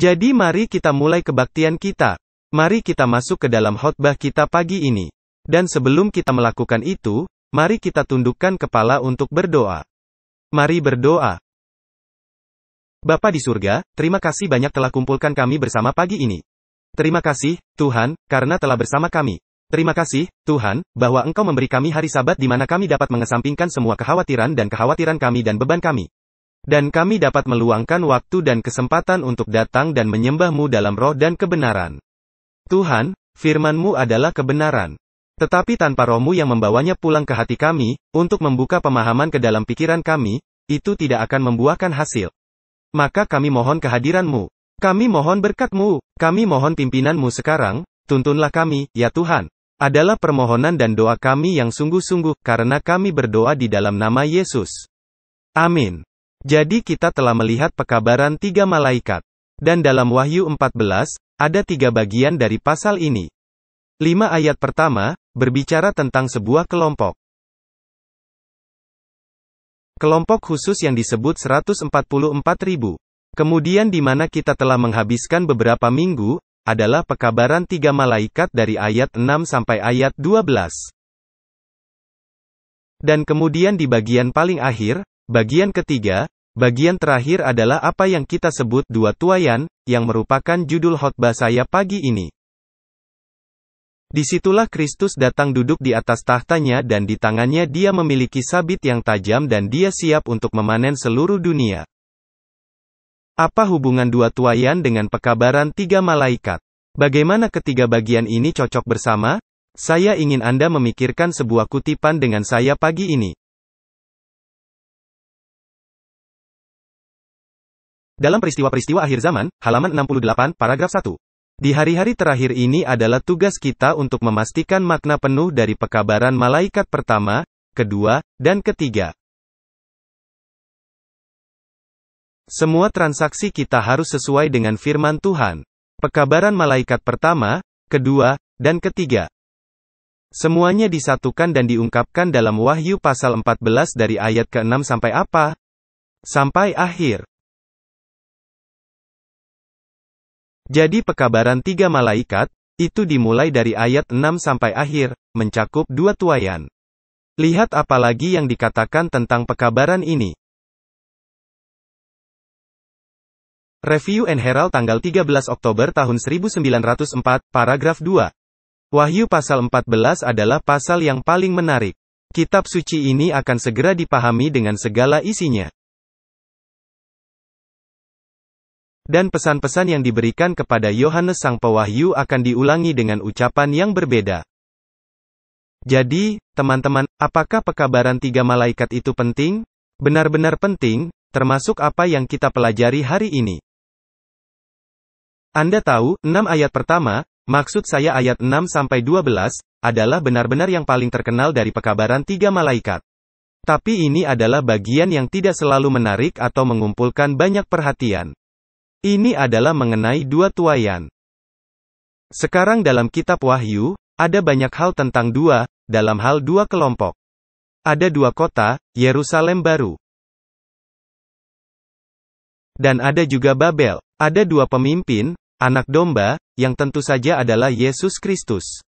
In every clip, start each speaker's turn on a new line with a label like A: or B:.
A: Jadi mari kita mulai kebaktian kita. Mari kita masuk ke dalam khotbah kita pagi ini. Dan sebelum kita melakukan itu, mari kita tundukkan kepala untuk berdoa. Mari berdoa. Bapa di surga, terima kasih banyak telah kumpulkan kami bersama pagi ini. Terima kasih, Tuhan, karena telah bersama kami. Terima kasih, Tuhan, bahwa Engkau memberi kami hari sabat di mana kami dapat mengesampingkan semua kekhawatiran dan kekhawatiran kami dan beban kami. Dan kami dapat meluangkan waktu dan kesempatan untuk datang dan menyembahmu dalam roh dan kebenaran. Tuhan, firmanmu adalah kebenaran. Tetapi tanpa rohmu yang membawanya pulang ke hati kami, untuk membuka pemahaman ke dalam pikiran kami, itu tidak akan membuahkan hasil. Maka kami mohon kehadiranmu. Kami mohon berkatmu. Kami mohon pimpinanmu sekarang, tuntunlah kami, ya Tuhan. Adalah permohonan dan doa kami yang sungguh-sungguh, karena kami berdoa di dalam nama Yesus. Amin. Jadi kita telah melihat pekabaran tiga malaikat. Dan dalam Wahyu 14, ada tiga bagian dari pasal ini. Lima ayat pertama, berbicara tentang sebuah kelompok. Kelompok khusus yang disebut ribu. Kemudian di mana kita telah menghabiskan beberapa minggu, adalah pekabaran tiga malaikat dari ayat 6 sampai ayat 12. Dan kemudian di bagian paling akhir, bagian ketiga, Bagian terakhir adalah apa yang kita sebut dua tuayan, yang merupakan judul khotbah saya pagi ini. Disitulah Kristus datang duduk di atas tahtanya dan di tangannya dia memiliki sabit yang tajam dan dia siap untuk memanen seluruh dunia. Apa hubungan dua tuayan dengan pekabaran tiga malaikat? Bagaimana ketiga bagian ini cocok bersama?
B: Saya ingin Anda memikirkan sebuah kutipan dengan saya pagi ini. Dalam peristiwa-peristiwa akhir zaman,
A: halaman 68, paragraf 1. Di hari-hari terakhir ini adalah tugas kita untuk memastikan makna penuh dari pekabaran malaikat pertama, kedua, dan ketiga. Semua transaksi kita harus sesuai dengan firman Tuhan. Pekabaran malaikat pertama, kedua, dan ketiga. Semuanya disatukan dan diungkapkan dalam Wahyu pasal 14 dari ayat ke-6 sampai apa? Sampai akhir. Jadi pekabaran tiga malaikat, itu dimulai dari ayat 6 sampai akhir, mencakup dua tuayan. Lihat apalagi yang dikatakan tentang pekabaran
B: ini. Review and Herald tanggal 13 Oktober tahun 1904, paragraf 2. Wahyu pasal
A: 14 adalah pasal yang paling menarik. Kitab suci ini akan segera dipahami dengan segala isinya. dan pesan-pesan yang diberikan kepada Yohanes Sang Pewahyu akan diulangi dengan ucapan yang berbeda. Jadi, teman-teman, apakah pekabaran tiga malaikat itu penting? Benar-benar penting, termasuk apa yang kita pelajari hari ini. Anda tahu, 6 ayat pertama, maksud saya ayat 6-12, adalah benar-benar yang paling terkenal dari pekabaran tiga malaikat. Tapi ini adalah bagian yang tidak selalu menarik atau mengumpulkan banyak perhatian. Ini adalah mengenai dua tuayan. Sekarang dalam kitab Wahyu, ada banyak hal tentang dua, dalam hal dua kelompok. Ada dua kota, Yerusalem baru. Dan ada juga Babel. Ada dua pemimpin, anak domba, yang tentu saja adalah Yesus Kristus.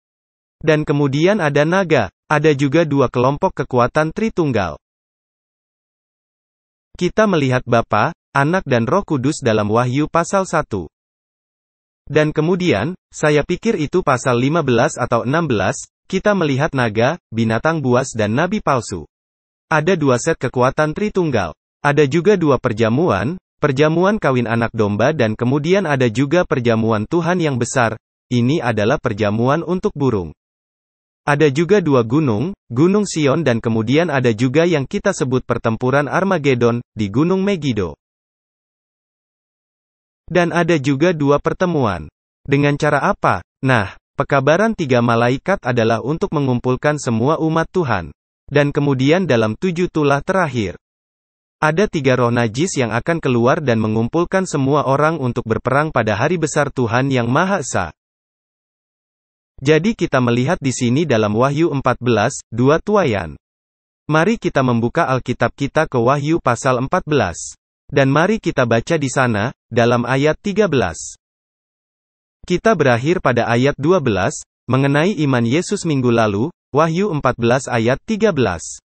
A: Dan kemudian ada naga, ada juga dua kelompok kekuatan Tritunggal. Kita melihat Bapa, Anak dan Roh Kudus dalam Wahyu pasal 1. Dan kemudian, saya pikir itu pasal 15 atau 16, kita melihat naga, binatang buas dan nabi palsu. Ada dua set kekuatan Tritunggal. Ada juga dua perjamuan, perjamuan kawin anak domba dan kemudian ada juga perjamuan Tuhan yang besar, ini adalah perjamuan untuk burung. Ada juga dua gunung, Gunung Sion dan kemudian ada juga yang kita sebut pertempuran Armageddon, di Gunung Megiddo. Dan ada juga dua pertemuan. Dengan cara apa? Nah, pekabaran tiga malaikat adalah untuk mengumpulkan semua umat Tuhan. Dan kemudian dalam tujuh tulah terakhir, ada tiga roh najis yang akan keluar dan mengumpulkan semua orang untuk berperang pada hari besar Tuhan yang Maha Esa. Jadi kita melihat di sini dalam Wahyu 14, dua tuayan. Mari kita membuka Alkitab kita ke Wahyu pasal 14. Dan mari kita baca di sana, dalam ayat 13. Kita berakhir pada ayat 12, mengenai iman Yesus minggu lalu, Wahyu 14 ayat 13.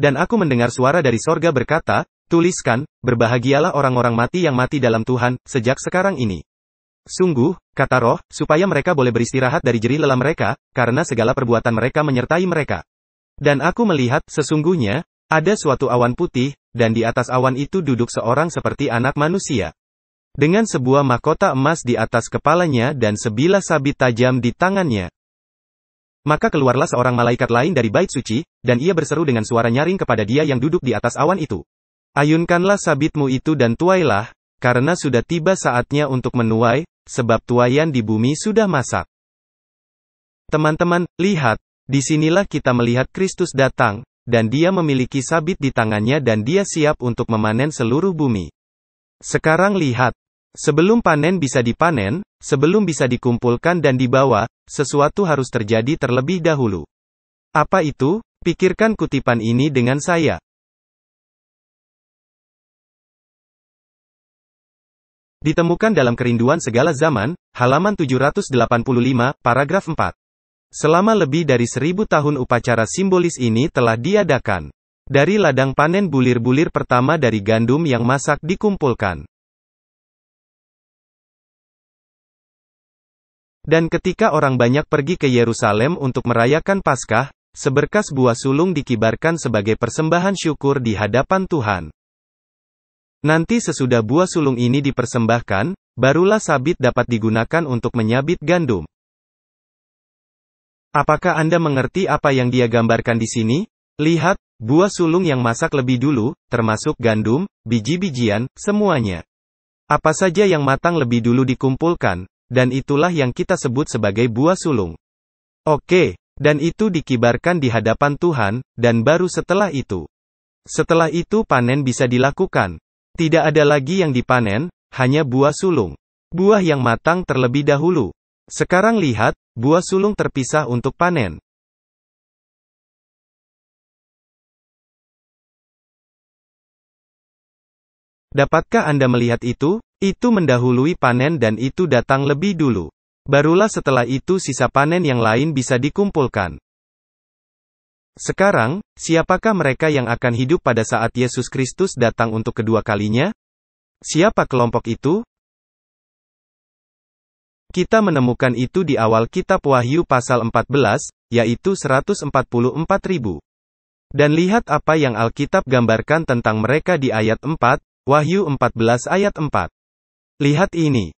A: Dan aku mendengar suara dari sorga berkata, tuliskan, berbahagialah orang-orang mati yang mati dalam Tuhan, sejak sekarang ini. Sungguh, kata roh, supaya mereka boleh beristirahat dari jerih lelah mereka, karena segala perbuatan mereka menyertai mereka. Dan aku melihat, sesungguhnya, ada suatu awan putih, dan di atas awan itu duduk seorang seperti anak manusia. Dengan sebuah mahkota emas di atas kepalanya dan sebilah sabit tajam di tangannya. Maka keluarlah seorang malaikat lain dari bait suci, dan ia berseru dengan suara nyaring kepada dia yang duduk di atas awan itu. Ayunkanlah sabitmu itu dan tuailah, karena sudah tiba saatnya untuk menuai, sebab tuayan di bumi sudah masak. Teman-teman, lihat, disinilah kita melihat Kristus datang, dan dia memiliki sabit di tangannya dan dia siap untuk memanen seluruh bumi. Sekarang lihat. Sebelum panen bisa dipanen, sebelum bisa dikumpulkan dan dibawa, sesuatu harus
B: terjadi terlebih dahulu. Apa itu? Pikirkan kutipan ini dengan saya. Ditemukan dalam kerinduan segala zaman, halaman 785, paragraf 4.
A: Selama lebih dari seribu tahun upacara simbolis ini telah diadakan. Dari ladang panen bulir-bulir pertama dari gandum yang masak dikumpulkan. Dan ketika orang banyak pergi ke Yerusalem untuk merayakan Paskah, seberkas buah sulung dikibarkan sebagai persembahan syukur di hadapan Tuhan. Nanti sesudah buah sulung ini dipersembahkan, barulah sabit dapat digunakan untuk menyabit gandum. Apakah Anda mengerti apa yang dia gambarkan di sini? Lihat, buah sulung yang masak lebih dulu, termasuk gandum, biji-bijian, semuanya. Apa saja yang matang lebih dulu dikumpulkan, dan itulah yang kita sebut sebagai buah sulung. Oke, dan itu dikibarkan di hadapan Tuhan, dan baru setelah itu. Setelah itu panen bisa dilakukan. Tidak ada lagi yang dipanen, hanya buah
B: sulung. Buah yang matang terlebih dahulu. Sekarang lihat, Buah sulung terpisah untuk panen. Dapatkah Anda melihat itu? Itu mendahului
A: panen dan itu datang lebih dulu. Barulah setelah itu sisa panen yang lain bisa dikumpulkan. Sekarang, siapakah mereka yang akan hidup pada saat Yesus Kristus datang untuk kedua kalinya? Siapa kelompok itu? Kita menemukan itu di awal kitab Wahyu pasal 14, yaitu 144.000. Dan lihat apa yang Alkitab gambarkan tentang mereka di ayat 4, Wahyu 14 ayat 4. Lihat ini.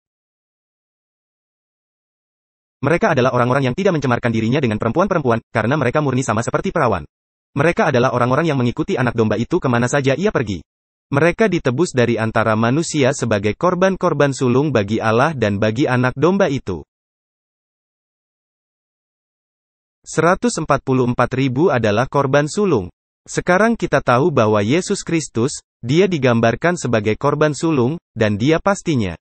A: Mereka adalah orang-orang yang tidak mencemarkan dirinya dengan perempuan-perempuan, karena mereka murni sama seperti perawan. Mereka adalah orang-orang yang mengikuti anak domba itu kemana saja ia pergi. Mereka ditebus dari antara manusia sebagai korban-korban sulung bagi Allah dan bagi anak domba itu. 144.000 adalah korban sulung. Sekarang kita tahu bahwa Yesus Kristus, dia digambarkan sebagai korban sulung, dan dia pastinya.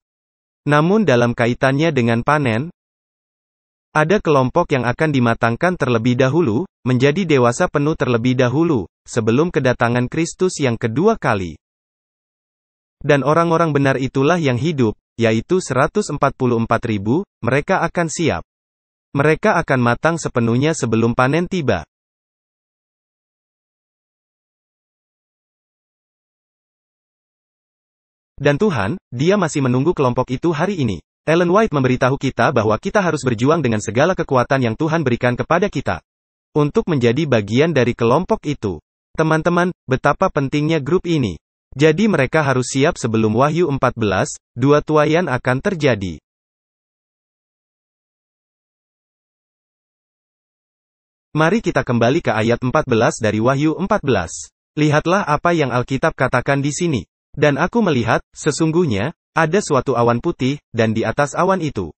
A: Namun dalam kaitannya dengan panen, ada kelompok yang akan dimatangkan terlebih dahulu, menjadi dewasa penuh terlebih dahulu, sebelum kedatangan Kristus yang kedua kali. Dan orang-orang benar itulah yang hidup, yaitu 144 mereka akan siap. Mereka akan matang
B: sepenuhnya sebelum panen tiba. Dan Tuhan, dia masih menunggu kelompok
A: itu hari ini. Ellen White memberitahu kita bahwa kita harus berjuang dengan segala kekuatan yang Tuhan berikan kepada kita. Untuk menjadi bagian dari kelompok itu. Teman-teman, betapa
B: pentingnya grup ini. Jadi mereka harus siap sebelum Wahyu 14, dua tuayan akan terjadi. Mari kita kembali ke ayat 14 dari Wahyu 14. Lihatlah
A: apa yang Alkitab katakan di sini. Dan aku melihat, sesungguhnya, ada suatu awan putih, dan di atas awan itu.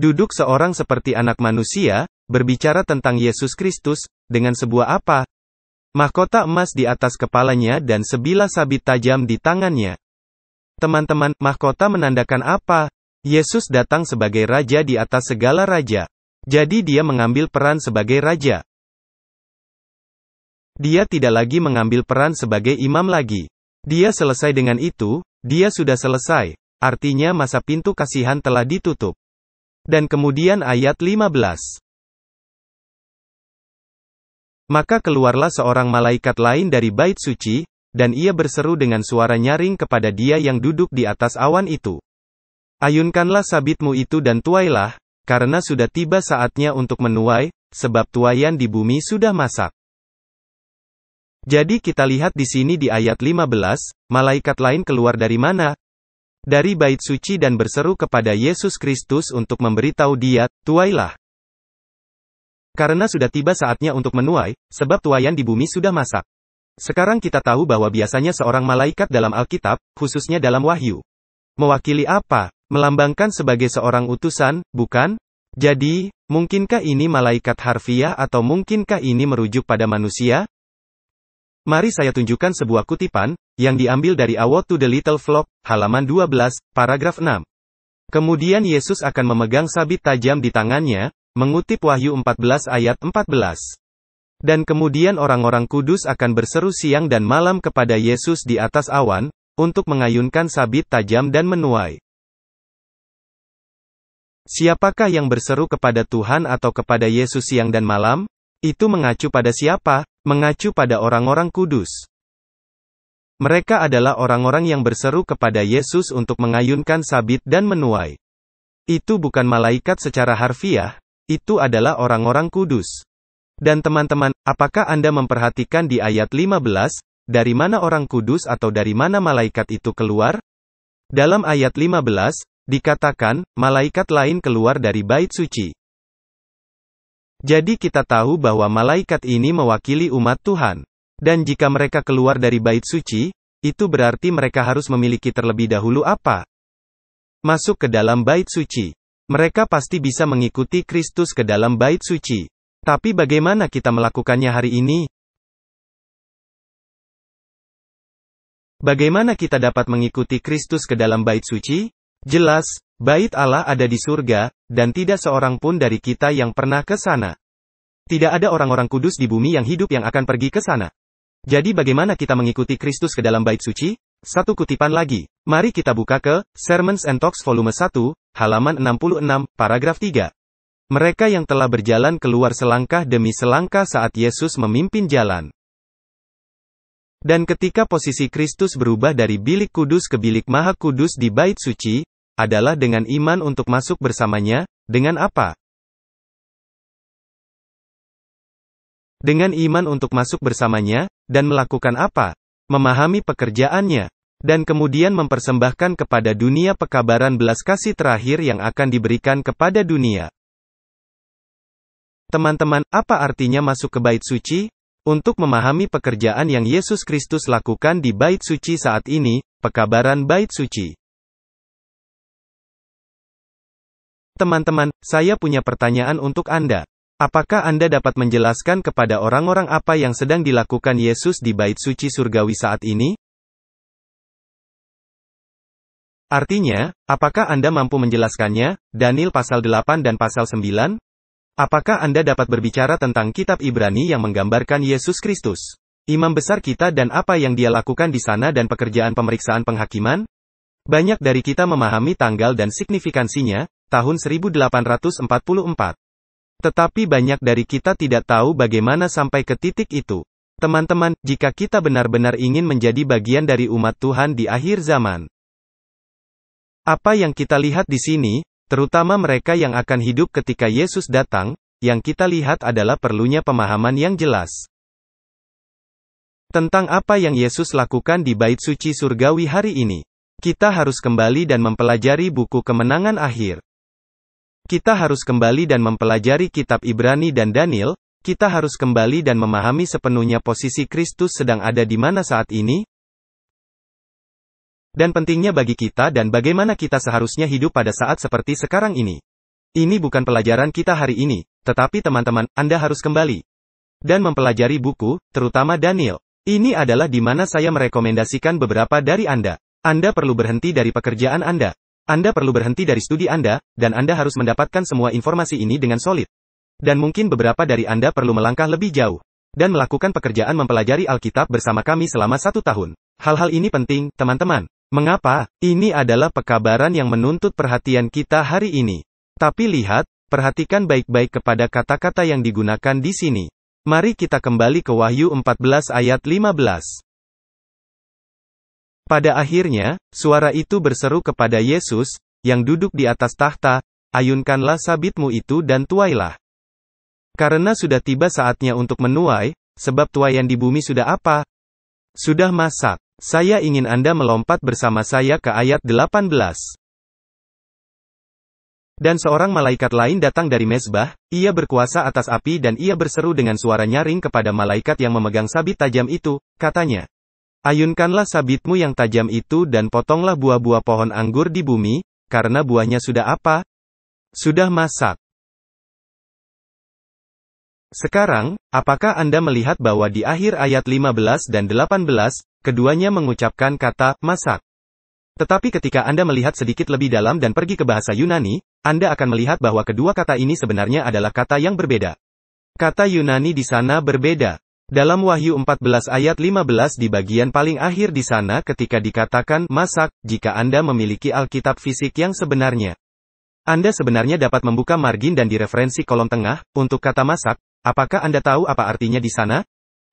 A: Duduk seorang seperti anak manusia, berbicara tentang Yesus Kristus, dengan sebuah apa, Mahkota emas di atas kepalanya dan sebilah sabit tajam di tangannya. Teman-teman, mahkota menandakan apa? Yesus datang sebagai raja di atas segala raja. Jadi dia mengambil peran sebagai raja. Dia tidak lagi mengambil peran sebagai imam lagi. Dia selesai dengan itu, dia sudah selesai. Artinya masa pintu kasihan telah ditutup. Dan kemudian ayat 15. Maka keluarlah seorang malaikat lain dari bait suci, dan ia berseru dengan suara nyaring kepada dia yang duduk di atas awan itu. Ayunkanlah sabitmu itu dan tuailah, karena sudah tiba saatnya untuk menuai, sebab tuayan di bumi sudah masak. Jadi kita lihat di sini di ayat 15, malaikat lain keluar dari mana? Dari bait suci dan berseru kepada Yesus Kristus untuk memberitahu dia, tuailah. Karena sudah tiba saatnya untuk menuai, sebab tuayan di bumi sudah masak. Sekarang kita tahu bahwa biasanya seorang malaikat dalam Alkitab, khususnya dalam Wahyu. Mewakili apa? Melambangkan sebagai seorang utusan, bukan? Jadi, mungkinkah ini malaikat harfiah atau mungkinkah ini merujuk pada manusia? Mari saya tunjukkan sebuah kutipan, yang diambil dari Award to the Little Flock, halaman 12, paragraf 6. Kemudian Yesus akan memegang sabit tajam di tangannya, Mengutip Wahyu 14 ayat 14. Dan kemudian orang-orang kudus akan berseru siang dan malam kepada Yesus di atas awan, untuk mengayunkan sabit tajam dan menuai. Siapakah yang berseru kepada Tuhan atau kepada Yesus siang dan malam? Itu mengacu pada siapa? Mengacu pada orang-orang kudus. Mereka adalah orang-orang yang berseru kepada Yesus untuk mengayunkan sabit dan menuai. Itu bukan malaikat secara harfiah, itu adalah orang-orang kudus. Dan teman-teman, apakah Anda memperhatikan di ayat 15, dari mana orang kudus atau dari mana malaikat itu keluar? Dalam ayat 15, dikatakan, malaikat lain keluar dari bait suci. Jadi kita tahu bahwa malaikat ini mewakili umat Tuhan. Dan jika mereka keluar dari bait suci, itu berarti mereka harus memiliki terlebih dahulu apa? Masuk ke dalam bait suci. Mereka pasti bisa mengikuti Kristus ke dalam bait suci. Tapi bagaimana kita melakukannya hari ini? Bagaimana kita dapat mengikuti Kristus ke dalam bait suci? Jelas, bait Allah ada di surga, dan tidak seorang pun dari kita yang pernah ke sana. Tidak ada orang-orang kudus di bumi yang hidup yang akan pergi ke sana. Jadi bagaimana kita mengikuti Kristus ke dalam bait suci? Satu kutipan lagi. Mari kita buka ke Sermons and Talks volume 1, halaman 66, paragraf 3. Mereka yang telah berjalan keluar selangkah demi selangkah saat Yesus memimpin jalan. Dan ketika posisi Kristus berubah dari bilik kudus ke bilik maha kudus di bait suci, adalah dengan iman untuk masuk bersamanya, dengan apa? Dengan iman untuk masuk bersamanya, dan melakukan apa? memahami pekerjaannya, dan kemudian mempersembahkan kepada dunia pekabaran belas kasih terakhir yang akan diberikan kepada dunia. Teman-teman, apa artinya masuk ke bait suci? Untuk memahami pekerjaan yang Yesus Kristus lakukan di bait suci saat ini, pekabaran bait suci. Teman-teman, saya punya pertanyaan untuk Anda. Apakah Anda dapat menjelaskan kepada orang-orang apa yang sedang dilakukan Yesus di bait suci surgawi saat ini? Artinya, apakah Anda mampu menjelaskannya? Daniel pasal 8 dan pasal 9? Apakah Anda dapat berbicara tentang kitab Ibrani yang menggambarkan Yesus Kristus? Imam besar kita dan apa yang dia lakukan di sana dan pekerjaan pemeriksaan penghakiman? Banyak dari kita memahami tanggal dan signifikansinya, tahun 1844. Tetapi banyak dari kita tidak tahu bagaimana sampai ke titik itu. Teman-teman, jika kita benar-benar ingin menjadi bagian dari umat Tuhan di akhir zaman, apa yang kita lihat di sini, terutama mereka yang akan hidup ketika Yesus datang, yang kita lihat adalah perlunya pemahaman yang jelas tentang apa yang Yesus lakukan di bait suci surgawi hari ini. Kita harus kembali dan mempelajari buku kemenangan akhir. Kita harus kembali dan mempelajari kitab Ibrani dan Daniel, kita harus kembali dan memahami sepenuhnya posisi Kristus sedang ada di mana saat ini, dan pentingnya bagi kita dan bagaimana kita seharusnya hidup pada saat seperti sekarang ini. Ini bukan pelajaran kita hari ini, tetapi teman-teman, Anda harus kembali dan mempelajari buku, terutama Daniel. Ini adalah di mana saya merekomendasikan beberapa dari Anda. Anda perlu berhenti dari pekerjaan Anda. Anda perlu berhenti dari studi Anda, dan Anda harus mendapatkan semua informasi ini dengan solid. Dan mungkin beberapa dari Anda perlu melangkah lebih jauh. Dan melakukan pekerjaan mempelajari Alkitab bersama kami selama satu tahun. Hal-hal ini penting, teman-teman. Mengapa? Ini adalah pekabaran yang menuntut perhatian kita hari ini. Tapi lihat, perhatikan baik-baik kepada kata-kata yang digunakan di sini. Mari kita kembali ke Wahyu 14 ayat 15. Pada akhirnya, suara itu berseru kepada Yesus, yang duduk di atas tahta, ayunkanlah sabitmu itu dan tuailah. Karena sudah tiba saatnya untuk menuai, sebab yang di bumi sudah apa? Sudah masak. Saya ingin Anda melompat bersama saya ke ayat 18. Dan seorang malaikat lain datang dari mezbah, ia berkuasa atas api dan ia berseru dengan suara nyaring kepada malaikat yang memegang sabit tajam itu, katanya, Ayunkanlah sabitmu yang tajam itu dan potonglah buah-buah pohon anggur di bumi, karena buahnya sudah apa? Sudah masak. Sekarang, apakah Anda melihat bahwa di akhir ayat 15 dan 18, keduanya mengucapkan kata masak? Tetapi ketika Anda melihat sedikit lebih dalam dan pergi ke bahasa Yunani, Anda akan melihat bahwa kedua kata ini sebenarnya adalah kata yang berbeda. Kata Yunani di sana berbeda. Dalam Wahyu 14 ayat 15 di bagian paling akhir di sana ketika dikatakan, masak, jika Anda memiliki Alkitab fisik yang sebenarnya. Anda sebenarnya dapat membuka margin dan direferensi kolom tengah, untuk kata masak, apakah Anda tahu apa artinya di sana?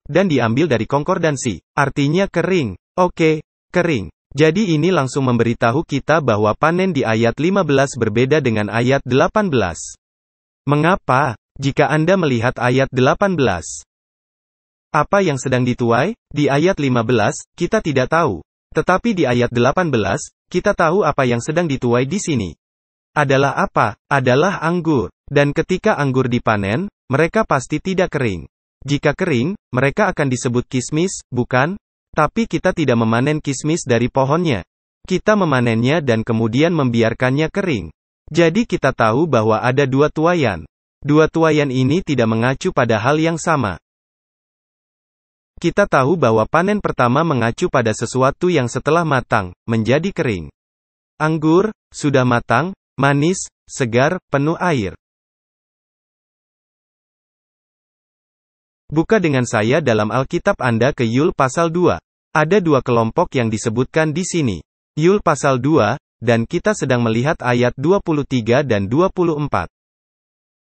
A: Dan diambil dari konkordansi, artinya kering. Oke, kering. Jadi ini langsung memberitahu kita bahwa panen di ayat 15 berbeda dengan ayat 18. Mengapa? Jika Anda melihat ayat 18, apa yang sedang dituai? Di ayat 15, kita tidak tahu. Tetapi di ayat 18, kita tahu apa yang sedang dituai di sini. Adalah apa? Adalah anggur. Dan ketika anggur dipanen, mereka pasti tidak kering. Jika kering, mereka akan disebut kismis, bukan? Tapi kita tidak memanen kismis dari pohonnya. Kita memanennya dan kemudian membiarkannya kering. Jadi kita tahu bahwa ada dua tuayan. Dua tuayan ini tidak mengacu pada hal yang sama. Kita tahu bahwa panen pertama mengacu pada sesuatu yang setelah matang, menjadi kering. Anggur, sudah matang,
B: manis, segar, penuh air. Buka dengan saya dalam Alkitab Anda ke Yul pasal 2. Ada
A: dua kelompok yang disebutkan di sini. Yul pasal 2, dan kita sedang melihat ayat 23 dan 24.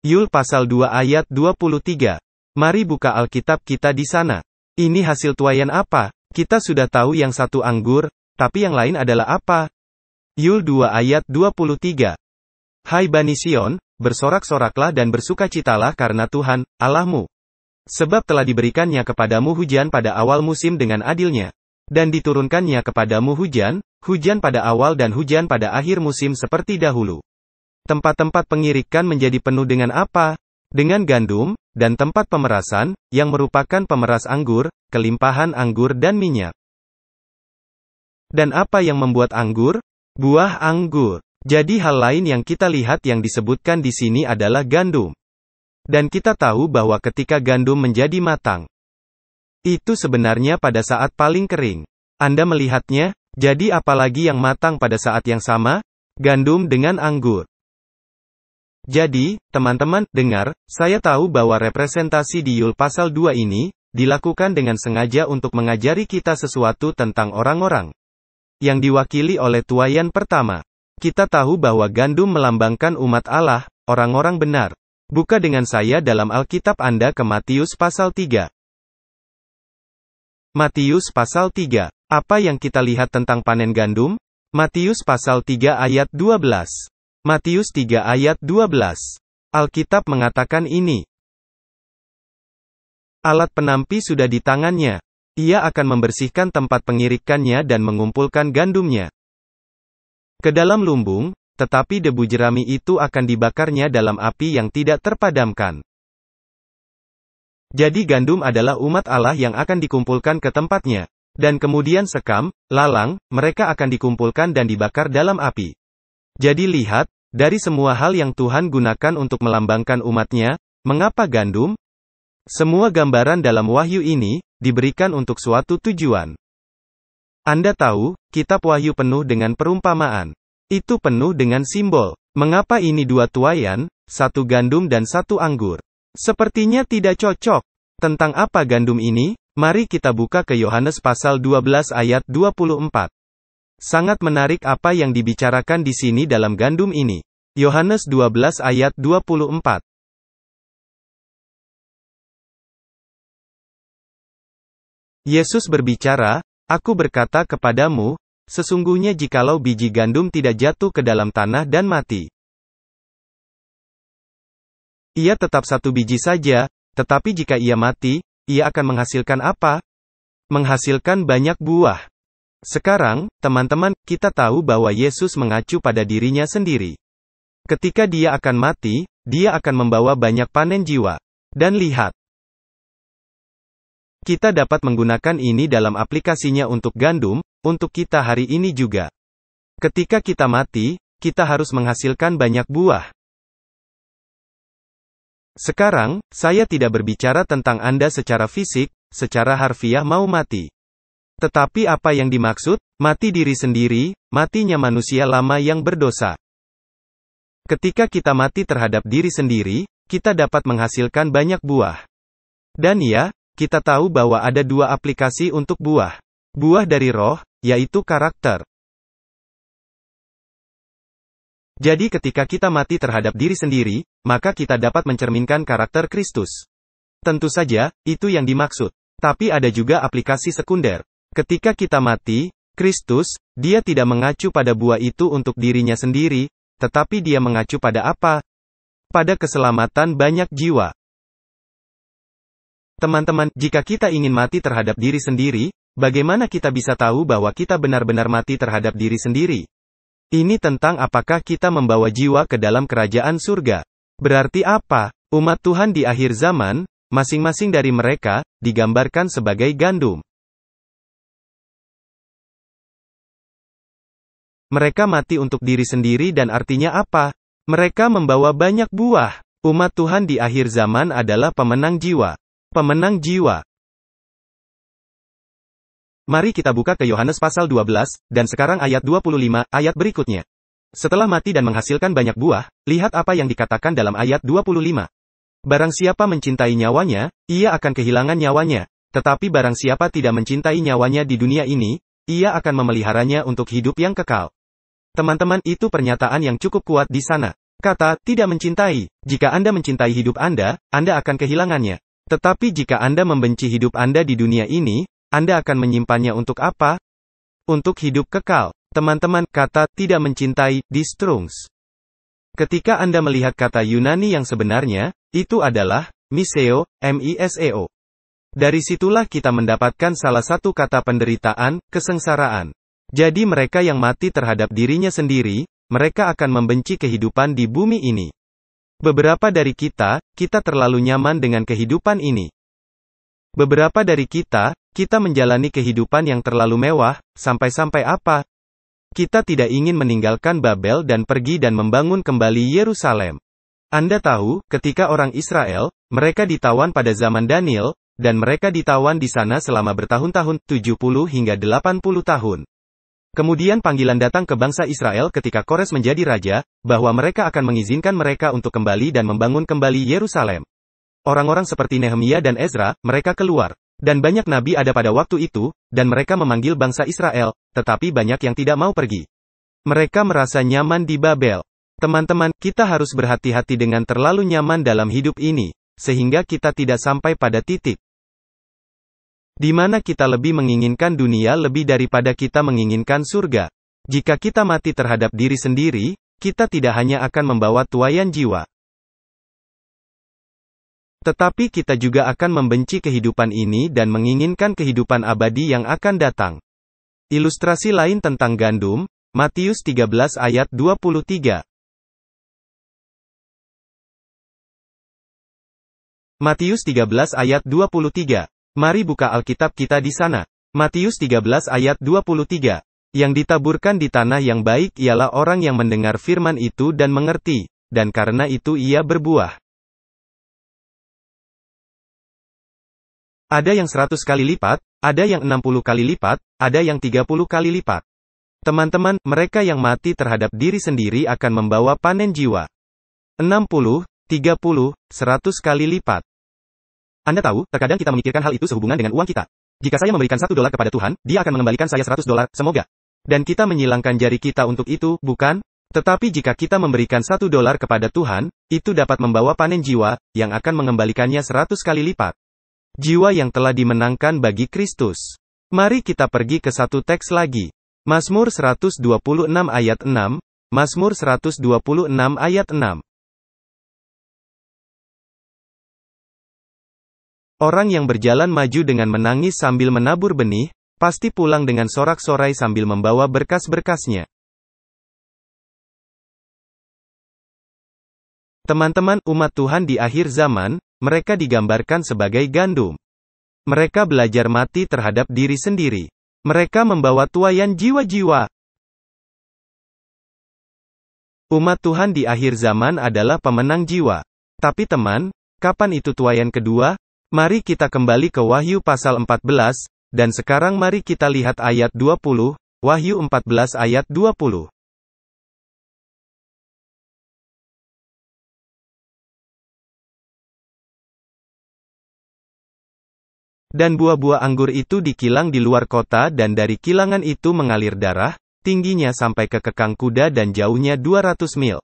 A: Yul pasal 2 ayat 23. Mari buka Alkitab kita di sana. Ini hasil tuayan apa? Kita sudah tahu yang satu anggur, tapi yang lain adalah apa? Yul 2 ayat 23. Hai Bani Sion, bersorak-soraklah dan bersukacitalah karena Tuhan, Allahmu. Sebab telah diberikannya kepadamu hujan pada awal musim dengan adilnya. Dan diturunkannya kepadamu hujan, hujan pada awal dan hujan pada akhir musim seperti dahulu. Tempat-tempat pengirikan menjadi penuh dengan apa? Dengan gandum, dan tempat pemerasan, yang merupakan pemeras anggur, kelimpahan anggur dan minyak. Dan apa yang membuat anggur? Buah anggur. Jadi hal lain yang kita lihat yang disebutkan di sini adalah gandum. Dan kita tahu bahwa ketika gandum menjadi matang, itu sebenarnya pada saat paling kering. Anda melihatnya, jadi apalagi yang matang pada saat yang sama? Gandum dengan anggur. Jadi, teman-teman, dengar, saya tahu bahwa representasi di Yul pasal 2 ini, dilakukan dengan sengaja untuk mengajari kita sesuatu tentang orang-orang yang diwakili oleh tuayan pertama. Kita tahu bahwa gandum melambangkan umat Allah, orang-orang benar. Buka dengan saya dalam Alkitab Anda ke Matius pasal 3. Matius pasal 3. Apa yang kita lihat tentang panen gandum? Matius pasal 3 ayat 12. Matius 3 ayat 12. Alkitab mengatakan ini. Alat penampi sudah di tangannya. Ia akan membersihkan tempat pengirikannya dan mengumpulkan gandumnya ke dalam lumbung, tetapi debu jerami itu akan dibakarnya dalam api yang tidak terpadamkan. Jadi gandum adalah umat Allah yang akan dikumpulkan ke tempatnya. Dan kemudian sekam, lalang, mereka akan dikumpulkan dan dibakar dalam api. Jadi lihat, dari semua hal yang Tuhan gunakan untuk melambangkan umatnya, mengapa gandum? Semua gambaran dalam wahyu ini, diberikan untuk suatu tujuan. Anda tahu, kitab wahyu penuh dengan perumpamaan. Itu penuh dengan simbol. Mengapa ini dua tuayan, satu gandum dan satu anggur? Sepertinya tidak cocok. Tentang apa gandum ini? Mari kita buka ke Yohanes pasal 12 ayat 24. Sangat menarik apa yang dibicarakan di sini dalam gandum
B: ini. Yohanes 12 ayat 24. Yesus berbicara,
A: Aku berkata kepadamu, sesungguhnya jikalau biji gandum tidak jatuh ke dalam tanah dan mati. Ia tetap satu biji saja, tetapi jika ia mati, ia akan menghasilkan apa? Menghasilkan banyak buah. Sekarang, teman-teman, kita tahu bahwa Yesus mengacu pada dirinya sendiri. Ketika dia akan mati, dia akan membawa banyak panen jiwa. Dan lihat, kita dapat menggunakan ini dalam aplikasinya untuk gandum, untuk kita hari ini juga. Ketika kita mati, kita harus menghasilkan banyak buah. Sekarang, saya tidak berbicara tentang Anda secara fisik, secara harfiah mau mati. Tetapi apa yang dimaksud? Mati diri sendiri, matinya manusia lama yang berdosa. Ketika kita mati terhadap diri sendiri, kita dapat menghasilkan banyak buah.
B: Dan ya, kita tahu bahwa ada dua aplikasi untuk buah. Buah dari roh, yaitu karakter.
A: Jadi ketika kita mati terhadap diri sendiri, maka kita dapat mencerminkan karakter Kristus. Tentu saja, itu yang dimaksud. Tapi ada juga aplikasi sekunder. Ketika kita mati, Kristus, dia tidak mengacu pada buah itu untuk dirinya sendiri, tetapi dia mengacu pada apa? Pada keselamatan banyak jiwa. Teman-teman, jika kita ingin mati terhadap diri sendiri, bagaimana kita bisa tahu bahwa kita benar-benar mati terhadap diri sendiri? Ini tentang apakah kita membawa jiwa ke dalam kerajaan surga. Berarti apa? Umat Tuhan di akhir zaman, masing-masing dari mereka, digambarkan sebagai gandum. mereka mati untuk diri sendiri dan artinya apa? Mereka membawa banyak buah. Umat Tuhan di akhir zaman adalah pemenang jiwa. Pemenang jiwa. Mari kita buka ke Yohanes pasal 12, dan sekarang ayat 25, ayat berikutnya. Setelah mati dan menghasilkan banyak buah, lihat apa yang dikatakan dalam ayat 25. Barang siapa mencintai nyawanya, ia akan kehilangan nyawanya. Tetapi barang siapa tidak mencintai nyawanya di dunia ini, ia akan memeliharanya untuk hidup yang kekal. Teman-teman itu pernyataan yang cukup kuat di sana. Kata, tidak mencintai. Jika Anda mencintai hidup Anda, Anda akan kehilangannya. Tetapi jika Anda membenci hidup Anda di dunia ini, Anda akan menyimpannya untuk apa? Untuk hidup kekal. Teman-teman, kata, tidak mencintai, di Strungs. Ketika Anda melihat kata Yunani yang sebenarnya, itu adalah, miseo, M-I-S-E-O. Dari situlah kita mendapatkan salah satu kata penderitaan, kesengsaraan. Jadi mereka yang mati terhadap dirinya sendiri, mereka akan membenci kehidupan di bumi ini. Beberapa dari kita, kita terlalu nyaman dengan kehidupan ini. Beberapa dari kita, kita menjalani kehidupan yang terlalu mewah, sampai-sampai apa? Kita tidak ingin meninggalkan Babel dan pergi dan membangun kembali Yerusalem. Anda tahu, ketika orang Israel, mereka ditawan pada zaman Daniel, dan mereka ditawan di sana selama bertahun-tahun, 70 hingga 80 tahun. Kemudian panggilan datang ke bangsa Israel ketika Kores menjadi raja, bahwa mereka akan mengizinkan mereka untuk kembali dan membangun kembali Yerusalem. Orang-orang seperti Nehemia dan Ezra, mereka keluar. Dan banyak nabi ada pada waktu itu, dan mereka memanggil bangsa Israel, tetapi banyak yang tidak mau pergi. Mereka merasa nyaman di Babel. Teman-teman, kita harus berhati-hati dengan terlalu nyaman dalam hidup ini, sehingga kita tidak sampai pada titik. Di mana kita lebih menginginkan dunia lebih daripada kita menginginkan surga. Jika kita mati terhadap diri sendiri, kita tidak hanya akan membawa tuayan jiwa. Tetapi kita juga akan membenci kehidupan ini dan menginginkan kehidupan abadi yang akan datang.
B: Ilustrasi lain tentang gandum, Matius 13 ayat 23. Matius 13 ayat 23. Mari buka Alkitab kita di sana. Matius 13
A: ayat 23. Yang ditaburkan di tanah yang baik ialah orang yang mendengar firman itu
B: dan mengerti, dan karena itu ia berbuah. Ada yang 100 kali lipat, ada yang 60 kali lipat, ada
A: yang 30 kali lipat. Teman-teman, mereka yang mati terhadap diri sendiri akan membawa panen jiwa. 60, 30, 100 kali lipat. Anda tahu, terkadang kita memikirkan hal itu sehubungan dengan uang kita. Jika saya memberikan satu dolar kepada Tuhan, dia akan mengembalikan saya 100 dolar, semoga. Dan kita menyilangkan jari kita untuk itu, bukan? Tetapi jika kita memberikan satu dolar kepada Tuhan, itu dapat membawa panen jiwa, yang akan mengembalikannya seratus kali lipat. Jiwa yang telah dimenangkan bagi Kristus. Mari kita pergi ke satu teks lagi. Mazmur 126 ayat 6, Mazmur 126
B: ayat 6. Orang yang berjalan maju dengan menangis sambil menabur benih, pasti pulang dengan
A: sorak-sorai sambil membawa berkas-berkasnya. Teman-teman umat Tuhan di akhir zaman, mereka digambarkan sebagai gandum. Mereka belajar mati terhadap diri sendiri. Mereka membawa tuayan jiwa-jiwa. Umat Tuhan di akhir zaman adalah pemenang jiwa. Tapi teman, kapan itu tuayan kedua, Mari kita kembali ke Wahyu pasal 14, dan sekarang mari kita lihat ayat
B: 20, Wahyu 14 ayat 20. Dan buah-buah anggur itu dikilang di luar kota dan dari kilangan itu mengalir darah, tingginya sampai ke kekang kuda dan jauhnya 200 mil.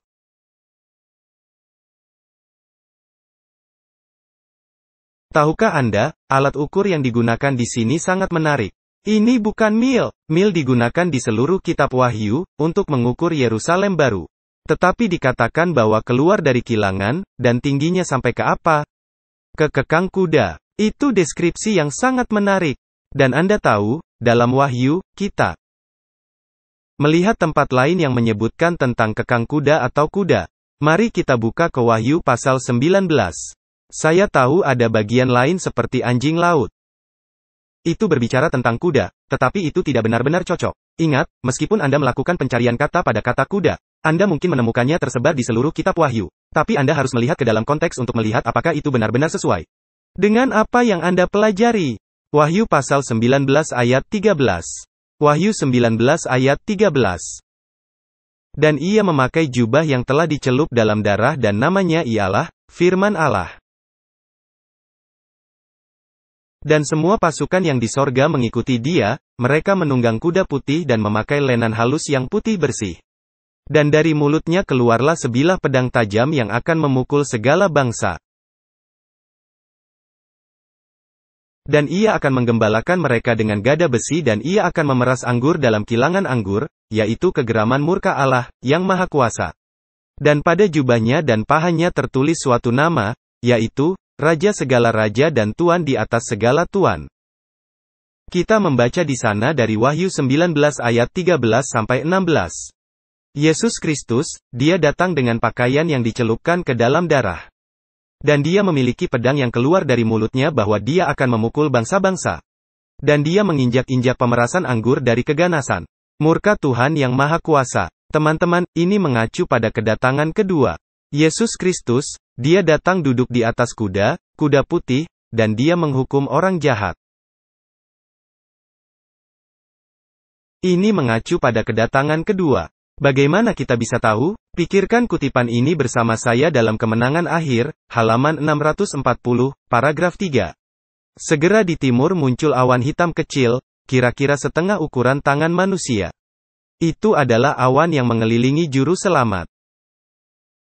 B: Tahukah Anda, alat ukur yang digunakan di sini sangat menarik. Ini bukan mil.
A: Mil digunakan di seluruh kitab Wahyu, untuk mengukur Yerusalem baru. Tetapi dikatakan bahwa keluar dari kilangan, dan tingginya sampai ke apa? Ke kekang kuda. Itu deskripsi yang sangat menarik. Dan Anda tahu, dalam Wahyu, kita melihat tempat lain yang menyebutkan tentang kekang kuda atau kuda. Mari kita buka ke Wahyu pasal 19. Saya tahu ada bagian lain seperti anjing laut. Itu berbicara tentang kuda, tetapi itu tidak benar-benar cocok. Ingat, meskipun Anda melakukan pencarian kata pada kata kuda, Anda mungkin menemukannya tersebar di seluruh kitab wahyu. Tapi Anda harus melihat ke dalam konteks untuk melihat apakah itu benar-benar sesuai. Dengan apa yang Anda pelajari? Wahyu pasal 19 ayat 13. Wahyu 19 ayat 13. Dan ia memakai jubah yang telah dicelup dalam darah dan namanya ialah, Firman Allah. Dan semua pasukan yang di sorga mengikuti dia, mereka menunggang kuda putih dan memakai lenan halus yang putih bersih. Dan dari mulutnya keluarlah sebilah pedang tajam yang akan memukul segala bangsa. Dan ia akan menggembalakan mereka dengan gada besi dan ia akan memeras anggur dalam kilangan anggur, yaitu kegeraman murka Allah, yang maha kuasa. Dan pada jubahnya dan pahanya tertulis suatu nama, yaitu, Raja segala raja dan tuan di atas segala tuan. Kita membaca di sana dari Wahyu 19 ayat 13 sampai 16. Yesus Kristus, dia datang dengan pakaian yang dicelupkan ke dalam darah. Dan dia memiliki pedang yang keluar dari mulutnya bahwa dia akan memukul bangsa-bangsa. Dan dia menginjak-injak pemerasan anggur dari keganasan. Murka Tuhan yang Maha Kuasa. Teman-teman, ini mengacu pada kedatangan kedua. Yesus Kristus, dia datang duduk di atas kuda, kuda putih, dan dia menghukum orang jahat. Ini mengacu pada kedatangan kedua. Bagaimana kita bisa tahu? Pikirkan kutipan ini bersama saya dalam kemenangan akhir, halaman 640, paragraf 3. Segera di timur muncul awan hitam kecil, kira-kira setengah ukuran tangan manusia. Itu adalah awan yang mengelilingi juru selamat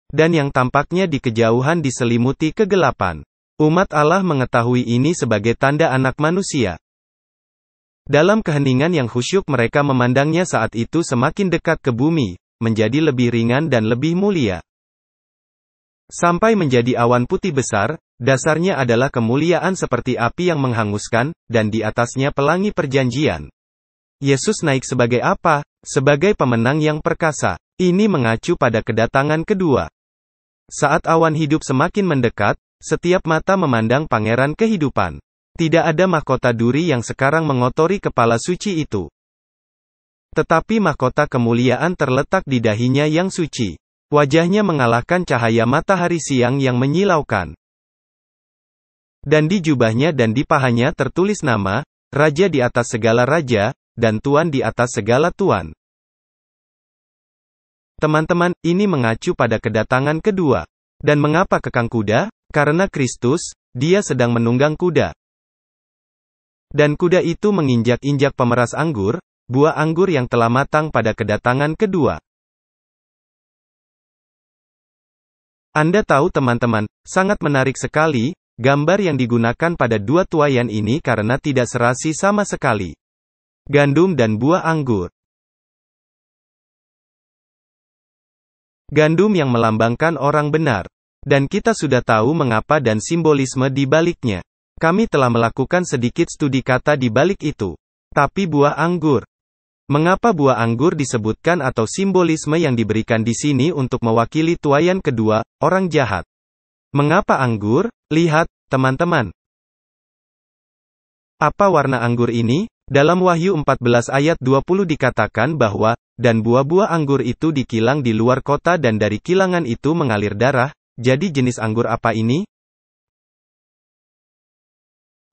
A: dan yang tampaknya di kejauhan diselimuti kegelapan. Umat Allah mengetahui ini sebagai tanda anak manusia. Dalam keheningan yang khusyuk mereka memandangnya saat itu semakin dekat ke bumi, menjadi lebih ringan dan lebih mulia. Sampai menjadi awan putih besar, dasarnya adalah kemuliaan seperti api yang menghanguskan, dan di atasnya pelangi perjanjian. Yesus naik sebagai apa? Sebagai pemenang yang perkasa. Ini mengacu pada kedatangan kedua. Saat awan hidup semakin mendekat, setiap mata memandang pangeran kehidupan. Tidak ada mahkota duri yang sekarang mengotori kepala suci itu. Tetapi mahkota kemuliaan terletak di dahinya yang suci. Wajahnya mengalahkan cahaya matahari siang yang menyilaukan. Dan di jubahnya dan di pahanya tertulis nama, Raja di atas segala raja, dan Tuan di atas segala Tuan. Teman-teman, ini mengacu pada kedatangan kedua. Dan mengapa kekang kuda? Karena Kristus, dia sedang menunggang kuda. Dan kuda itu menginjak-injak pemeras anggur, buah anggur yang telah matang pada kedatangan kedua. Anda tahu teman-teman, sangat menarik sekali, gambar yang digunakan pada dua tuayan ini karena tidak serasi sama sekali. Gandum dan buah anggur. Gandum yang melambangkan orang benar. Dan kita sudah tahu mengapa dan simbolisme di baliknya. Kami telah melakukan sedikit studi kata di balik itu. Tapi buah anggur. Mengapa buah anggur disebutkan atau simbolisme yang diberikan di sini untuk mewakili tuayan kedua, orang jahat? Mengapa anggur? Lihat, teman-teman. Apa warna anggur ini? Dalam Wahyu 14 ayat 20 dikatakan bahwa, dan buah-buah anggur itu dikilang di luar kota dan dari kilangan itu mengalir darah, jadi jenis anggur apa ini?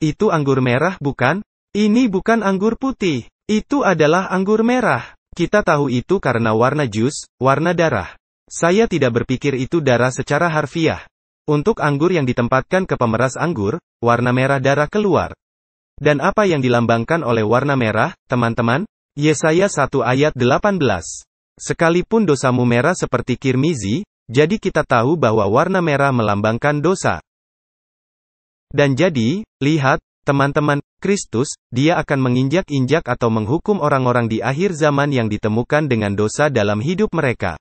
A: Itu anggur merah bukan? Ini bukan anggur putih. Itu adalah anggur merah. Kita tahu itu karena warna jus, warna darah. Saya tidak berpikir itu darah secara harfiah. Untuk anggur yang ditempatkan ke pemeras anggur, warna merah darah keluar. Dan apa yang dilambangkan oleh warna merah, teman-teman? Yesaya 1 ayat 18. Sekalipun dosamu merah seperti kirmizi, jadi kita tahu bahwa warna merah melambangkan dosa. Dan jadi, lihat, teman-teman, Kristus, dia akan menginjak-injak atau menghukum orang-orang di akhir zaman yang ditemukan dengan dosa dalam hidup mereka.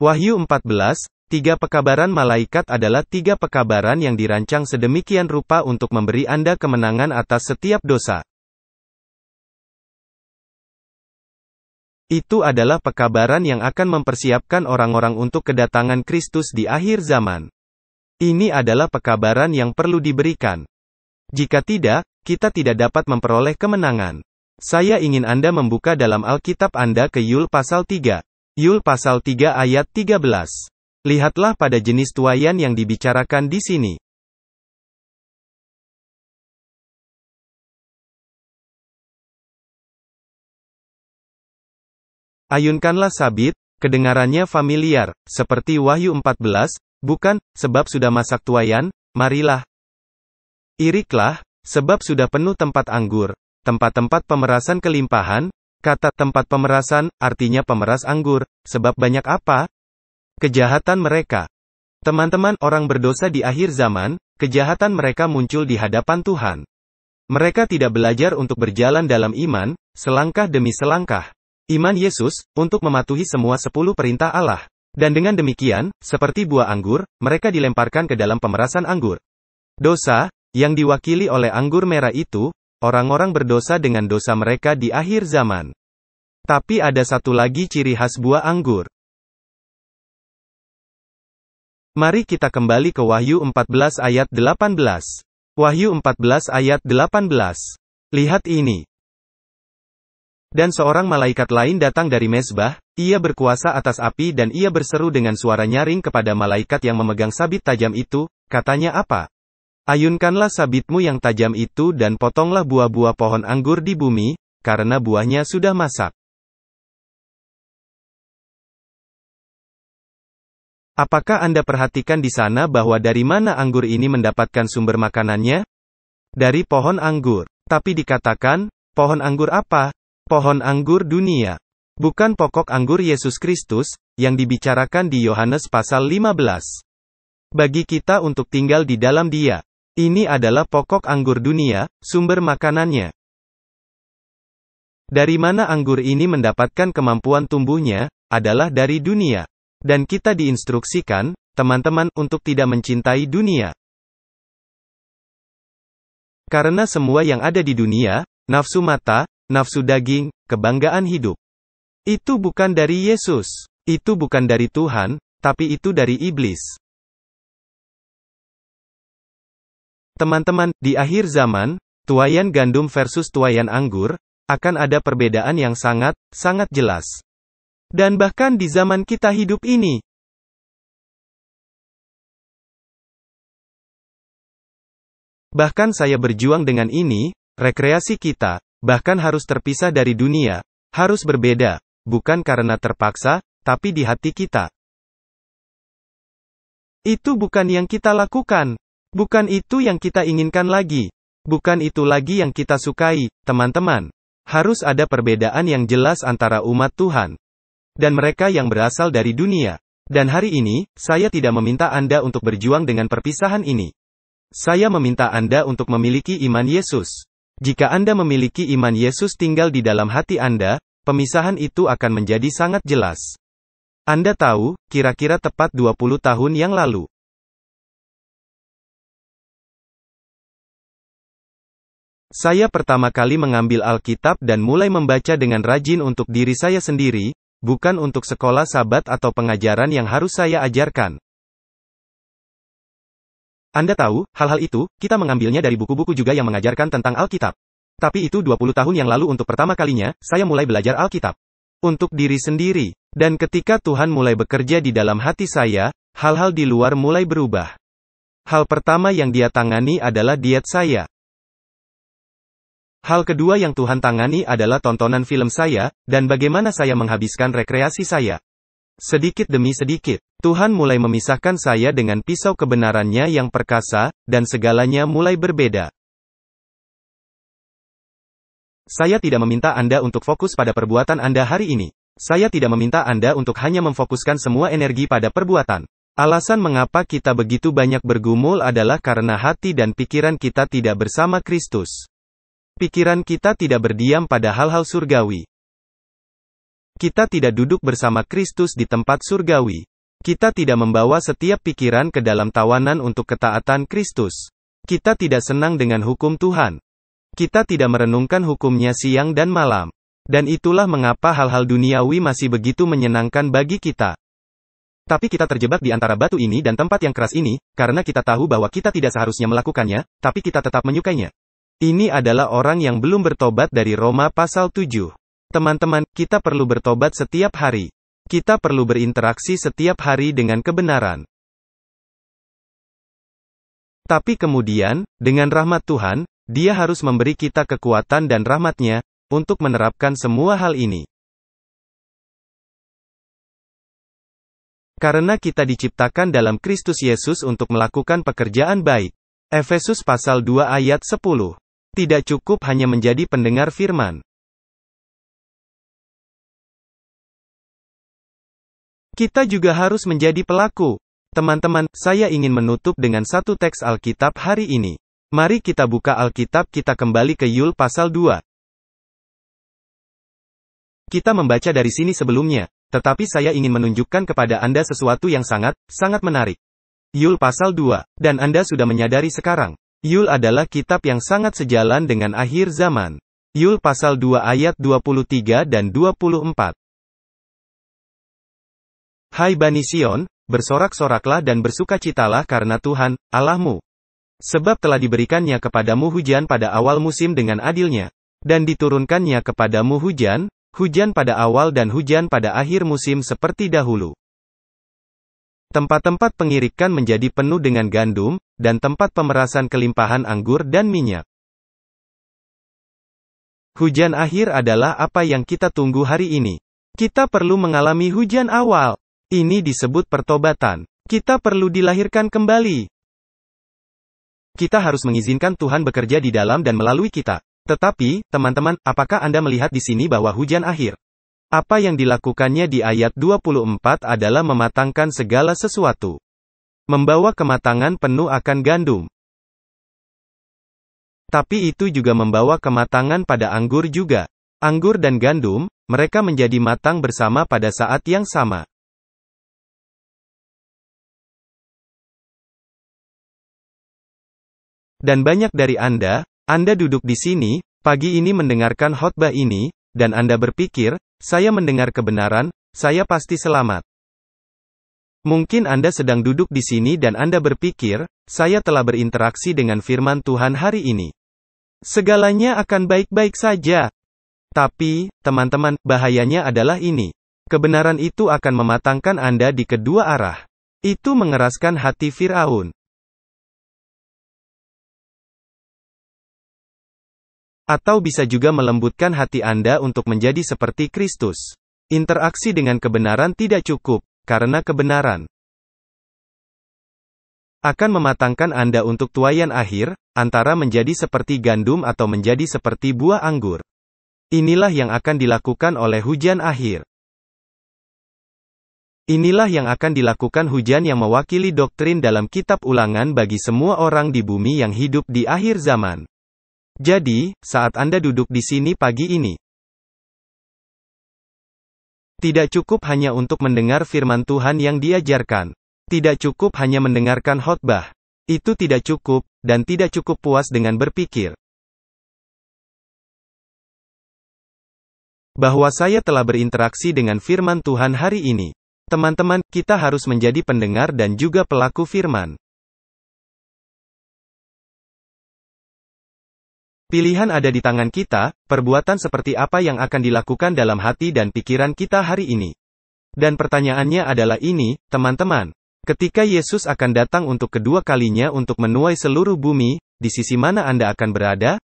A: Wahyu 14, Tiga pekabaran malaikat adalah tiga pekabaran yang dirancang sedemikian rupa untuk memberi Anda kemenangan atas setiap dosa. Itu adalah pekabaran yang akan mempersiapkan orang-orang untuk kedatangan Kristus di akhir zaman. Ini adalah pekabaran yang perlu diberikan. Jika tidak, kita tidak dapat memperoleh kemenangan. Saya ingin Anda membuka dalam Alkitab Anda ke Yul pasal 3.
B: Yul pasal 3 ayat 13. Lihatlah pada jenis tuayan yang dibicarakan di sini. Ayunkanlah sabit, kedengarannya familiar, seperti Wahyu 14, bukan, sebab sudah masak
A: tuayan, marilah. Iriklah, sebab sudah penuh tempat anggur, tempat-tempat pemerasan kelimpahan, Kata tempat pemerasan, artinya pemeras anggur, sebab banyak apa? Kejahatan mereka. Teman-teman orang berdosa di akhir zaman, kejahatan mereka muncul di hadapan Tuhan. Mereka tidak belajar untuk berjalan dalam iman, selangkah demi selangkah. Iman Yesus, untuk mematuhi semua sepuluh perintah Allah. Dan dengan demikian, seperti buah anggur, mereka dilemparkan ke dalam pemerasan anggur. Dosa, yang diwakili oleh anggur merah itu, orang-orang berdosa dengan dosa mereka di akhir zaman. Tapi ada satu lagi ciri khas buah anggur. Mari kita kembali ke Wahyu 14 ayat 18. Wahyu 14 ayat 18. Lihat ini. Dan seorang malaikat lain datang dari mezbah, ia berkuasa atas api dan ia berseru dengan suara nyaring kepada malaikat yang memegang sabit tajam itu, katanya apa? Ayunkanlah sabitmu yang tajam itu dan potonglah buah-buah pohon
B: anggur di bumi, karena buahnya sudah masak. Apakah Anda perhatikan di sana bahwa dari mana
A: anggur ini mendapatkan sumber makanannya? Dari pohon anggur. Tapi dikatakan, pohon anggur apa? Pohon anggur dunia. Bukan pokok anggur Yesus Kristus, yang dibicarakan di Yohanes pasal 15. Bagi kita untuk tinggal di dalam dia. Ini adalah pokok anggur dunia, sumber makanannya. Dari mana anggur ini mendapatkan kemampuan tumbuhnya, adalah dari dunia. Dan kita diinstruksikan, teman-teman, untuk tidak mencintai dunia. Karena semua yang ada di dunia, nafsu mata, nafsu daging, kebanggaan hidup. Itu bukan dari Yesus. Itu bukan dari Tuhan, tapi itu dari iblis. Teman-teman, di akhir zaman, tuayan gandum versus tuayan
B: anggur, akan ada perbedaan yang sangat, sangat jelas. Dan bahkan di zaman kita hidup ini, Bahkan saya berjuang dengan ini, rekreasi kita,
A: bahkan harus terpisah dari dunia, harus berbeda, bukan karena terpaksa, tapi di hati kita. Itu bukan yang kita lakukan. Bukan itu yang kita inginkan lagi. Bukan itu lagi yang kita sukai, teman-teman. Harus ada perbedaan yang jelas antara umat Tuhan dan mereka yang berasal dari dunia. Dan hari ini, saya tidak meminta Anda untuk berjuang dengan perpisahan ini. Saya meminta Anda untuk memiliki iman Yesus. Jika Anda memiliki iman Yesus tinggal di dalam hati Anda, pemisahan itu akan menjadi sangat jelas.
B: Anda tahu, kira-kira tepat 20 tahun yang lalu, Saya pertama kali
A: mengambil Alkitab dan mulai membaca dengan rajin untuk diri saya sendiri, bukan untuk sekolah sabat atau pengajaran yang harus saya ajarkan. Anda tahu, hal-hal itu, kita mengambilnya dari buku-buku juga yang mengajarkan tentang Alkitab. Tapi itu 20 tahun yang lalu untuk pertama kalinya, saya mulai belajar Alkitab. Untuk diri sendiri. Dan ketika Tuhan mulai bekerja di dalam hati saya, hal-hal di luar mulai berubah. Hal pertama yang dia tangani adalah diet saya. Hal kedua yang Tuhan tangani adalah tontonan film saya, dan bagaimana saya menghabiskan rekreasi saya. Sedikit demi sedikit, Tuhan mulai memisahkan saya dengan pisau kebenarannya yang perkasa, dan segalanya mulai berbeda. Saya tidak meminta Anda untuk fokus pada perbuatan Anda hari ini. Saya tidak meminta Anda untuk hanya memfokuskan semua energi pada perbuatan. Alasan mengapa kita begitu banyak bergumul adalah karena hati dan pikiran kita tidak bersama Kristus. Pikiran kita tidak berdiam pada hal-hal surgawi. Kita tidak duduk bersama Kristus di tempat surgawi. Kita tidak membawa setiap pikiran ke dalam tawanan untuk ketaatan Kristus. Kita tidak senang dengan hukum Tuhan. Kita tidak merenungkan hukumnya siang dan malam. Dan itulah mengapa hal-hal duniawi masih begitu menyenangkan bagi kita. Tapi kita terjebak di antara batu ini dan tempat yang keras ini, karena kita tahu bahwa kita tidak seharusnya melakukannya, tapi kita tetap menyukainya. Ini adalah orang yang belum bertobat dari Roma pasal 7. Teman-teman, kita perlu bertobat setiap hari. Kita perlu berinteraksi setiap hari dengan kebenaran. Tapi kemudian, dengan rahmat Tuhan, dia harus memberi kita kekuatan dan rahmatnya, untuk menerapkan semua hal ini. Karena kita diciptakan dalam Kristus Yesus untuk melakukan pekerjaan
B: baik. Efesus pasal 2 ayat 10 tidak cukup hanya menjadi pendengar firman. Kita juga harus menjadi pelaku. Teman-teman, saya ingin menutup dengan satu
A: teks Alkitab hari ini. Mari kita buka Alkitab kita kembali ke Yul pasal 2. Kita membaca dari sini sebelumnya, tetapi saya ingin menunjukkan kepada Anda sesuatu yang sangat, sangat menarik. Yul pasal 2, dan Anda sudah menyadari sekarang, Yul adalah kitab yang sangat sejalan dengan akhir zaman. Yul pasal 2 ayat 23 dan 24. Hai Bani Sion, bersorak-soraklah dan bersukacitalah karena Tuhan, Allahmu. Sebab telah diberikannya kepadamu hujan pada awal musim dengan adilnya. Dan diturunkannya kepadamu hujan, hujan pada awal dan hujan pada akhir musim seperti dahulu. Tempat-tempat pengirikan menjadi penuh dengan gandum, dan tempat pemerasan kelimpahan anggur dan minyak. Hujan akhir adalah apa yang kita tunggu hari ini. Kita perlu mengalami hujan awal. Ini disebut pertobatan. Kita perlu dilahirkan kembali. Kita harus mengizinkan Tuhan bekerja di dalam dan melalui kita. Tetapi, teman-teman, apakah Anda melihat di sini bahwa hujan akhir apa yang dilakukannya di ayat 24 adalah mematangkan segala sesuatu. Membawa kematangan penuh akan gandum. Tapi itu juga membawa kematangan pada
B: anggur juga. Anggur dan gandum, mereka menjadi matang bersama pada saat yang sama. Dan banyak dari Anda, Anda duduk di sini, pagi ini
A: mendengarkan khotbah ini, dan Anda berpikir, saya mendengar kebenaran, saya pasti selamat. Mungkin Anda sedang duduk di sini dan Anda berpikir, saya telah berinteraksi dengan firman Tuhan hari ini. Segalanya akan baik-baik saja. Tapi, teman-teman, bahayanya adalah ini. Kebenaran itu akan
B: mematangkan Anda di kedua arah. Itu mengeraskan hati Firaun. Atau bisa juga
A: melembutkan hati Anda untuk menjadi seperti Kristus. Interaksi dengan kebenaran tidak cukup, karena kebenaran akan mematangkan Anda untuk tuayan akhir, antara menjadi seperti gandum atau menjadi seperti buah anggur. Inilah yang akan dilakukan oleh hujan akhir. Inilah yang akan dilakukan hujan yang mewakili doktrin dalam kitab ulangan bagi semua orang di bumi yang hidup di akhir zaman. Jadi, saat Anda duduk di sini pagi ini, tidak cukup hanya untuk mendengar firman Tuhan yang diajarkan. Tidak cukup hanya mendengarkan khotbah. Itu tidak cukup, dan tidak cukup puas dengan berpikir. Bahwa saya telah berinteraksi dengan firman Tuhan hari ini.
B: Teman-teman, kita harus menjadi pendengar dan juga pelaku firman. Pilihan ada di tangan kita,
A: perbuatan seperti apa yang akan dilakukan dalam hati dan pikiran kita hari ini. Dan pertanyaannya adalah ini, teman-teman. Ketika Yesus akan datang untuk kedua kalinya untuk
B: menuai seluruh bumi, di sisi mana Anda akan berada?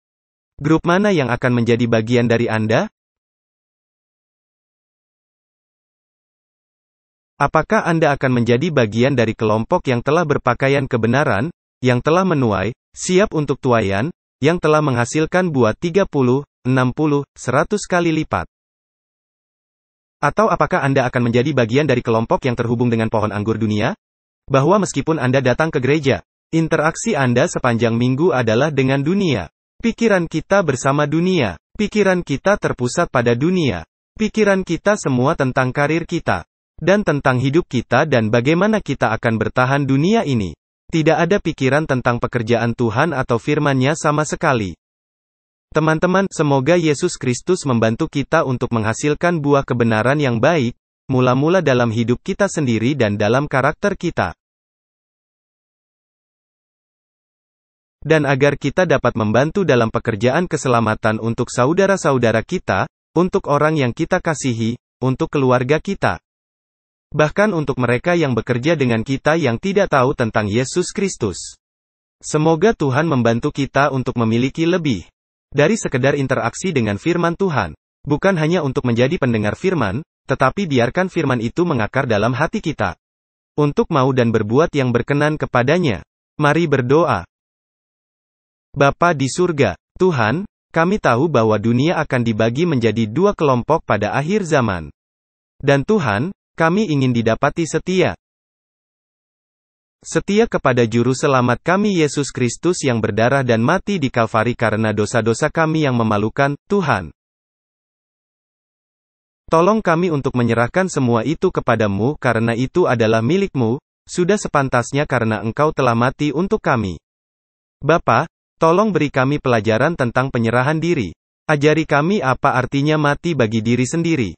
B: Grup mana yang akan menjadi bagian dari Anda? Apakah Anda akan menjadi bagian dari kelompok yang telah berpakaian kebenaran,
A: yang telah menuai, siap untuk tuayan, yang telah menghasilkan buah 30, 60, 100 kali lipat. Atau apakah Anda akan menjadi bagian dari kelompok yang terhubung dengan pohon anggur dunia? Bahwa meskipun Anda datang ke gereja, interaksi Anda sepanjang minggu adalah dengan dunia. Pikiran kita bersama dunia, pikiran kita terpusat pada dunia, pikiran kita semua tentang karir kita, dan tentang hidup kita dan bagaimana kita akan bertahan dunia ini. Tidak ada pikiran tentang pekerjaan Tuhan atau firman-Nya sama sekali. Teman-teman, semoga Yesus Kristus membantu kita untuk menghasilkan buah kebenaran yang baik, mula-mula dalam hidup kita sendiri dan dalam karakter kita. Dan agar kita dapat membantu dalam pekerjaan keselamatan untuk saudara-saudara kita, untuk orang yang kita kasihi, untuk keluarga kita. Bahkan untuk mereka yang bekerja dengan kita yang tidak tahu tentang Yesus Kristus. Semoga Tuhan membantu kita untuk memiliki lebih dari sekedar interaksi dengan firman Tuhan. Bukan hanya untuk menjadi pendengar firman, tetapi biarkan firman itu mengakar dalam hati kita. Untuk mau dan berbuat yang berkenan kepadanya. Mari berdoa. Bapa di surga, Tuhan, kami tahu bahwa dunia akan dibagi menjadi dua kelompok pada akhir zaman. Dan Tuhan, kami ingin didapati setia. Setia kepada Juru Selamat kami Yesus Kristus yang berdarah dan mati di Kalvari karena dosa-dosa kami yang memalukan, Tuhan. Tolong kami untuk menyerahkan semua itu kepadamu karena itu adalah milikmu, sudah sepantasnya karena engkau telah mati untuk kami. Bapa, tolong beri kami pelajaran tentang penyerahan diri. Ajari kami apa artinya mati bagi diri sendiri.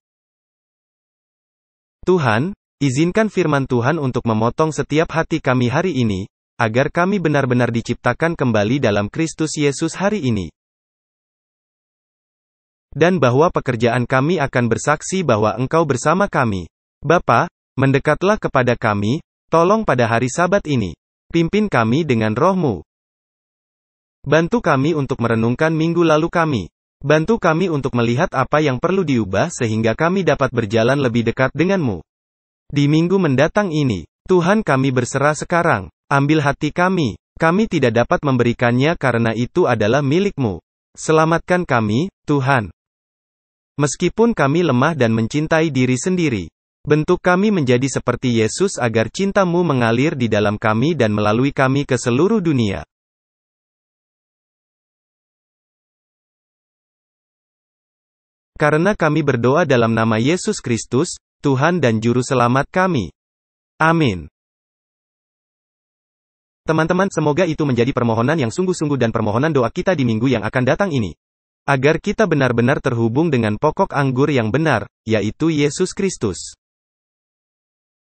A: Tuhan, izinkan firman Tuhan untuk memotong setiap hati kami hari ini, agar kami benar-benar diciptakan kembali dalam Kristus Yesus hari ini. Dan bahwa pekerjaan kami akan bersaksi bahwa Engkau bersama kami. Bapa, mendekatlah kepada kami, tolong pada hari Sabat ini. Pimpin kami dengan rohmu. Bantu kami untuk merenungkan minggu lalu kami. Bantu kami untuk melihat apa yang perlu diubah sehingga kami dapat berjalan lebih dekat denganmu. Di minggu mendatang ini, Tuhan kami berserah sekarang, ambil hati kami, kami tidak dapat memberikannya karena itu adalah milikmu. Selamatkan kami, Tuhan. Meskipun kami lemah dan mencintai diri sendiri, bentuk kami menjadi seperti Yesus agar cintamu mengalir di dalam kami dan melalui kami ke seluruh
B: dunia. Karena kami berdoa dalam nama Yesus Kristus, Tuhan dan Juru Selamat
A: kami. Amin. Teman-teman, semoga itu menjadi permohonan yang sungguh-sungguh dan permohonan doa kita di minggu yang akan datang ini. Agar kita benar-benar
B: terhubung dengan pokok anggur yang benar, yaitu Yesus Kristus.